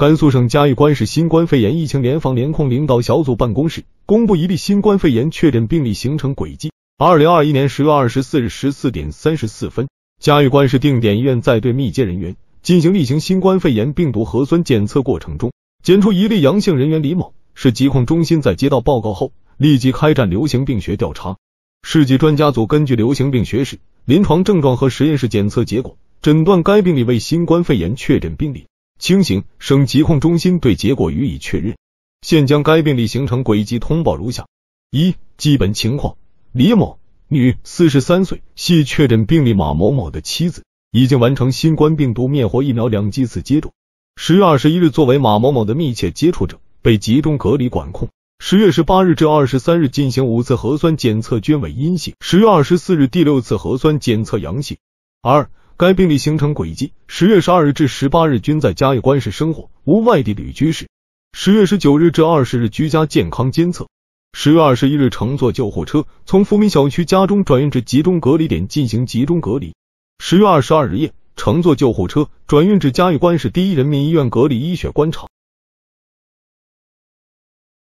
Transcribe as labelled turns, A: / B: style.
A: 甘肃省嘉峪关市新冠肺炎疫情联防联控领导小组办公室公布一例新冠肺炎确诊病例形成轨迹。二零二一年十月二十四日十四点三十四分，嘉峪关市定点医院在对密接人员进行例行新冠肺炎病毒核酸检测过程中，检出一例阳性人员李某。市疾控中心在接到报告后，立即开展流行病学调查。市级专家组根据流行病学史、临床症状和实验室检测结果，诊断该病例为新冠肺炎确诊病例。清醒，省疾控中心对结果予以确认，现将该病例形成轨迹通报如下：一、基本情况：李某，女，四十三岁，系确诊病例马某某的妻子，已经完成新冠病毒灭活疫苗两剂次接种。十月二十一日，作为马某某的密切接触者被集中隔离管控。十月十八日至二十三日进行五次核酸检测均为阴性。十月二十四日，第六次核酸检测阳性。二该病例形成轨迹：十月十二日至十八日均在嘉峪关市生活，无外地旅居史；十月十九日至二十日居家健康监测；十月二十一日乘坐救护车从富民小区家中转运至集中隔离点进行集中隔离；十月二十二日夜乘坐救护车转运至嘉峪关市第一人民医院隔离医学观察。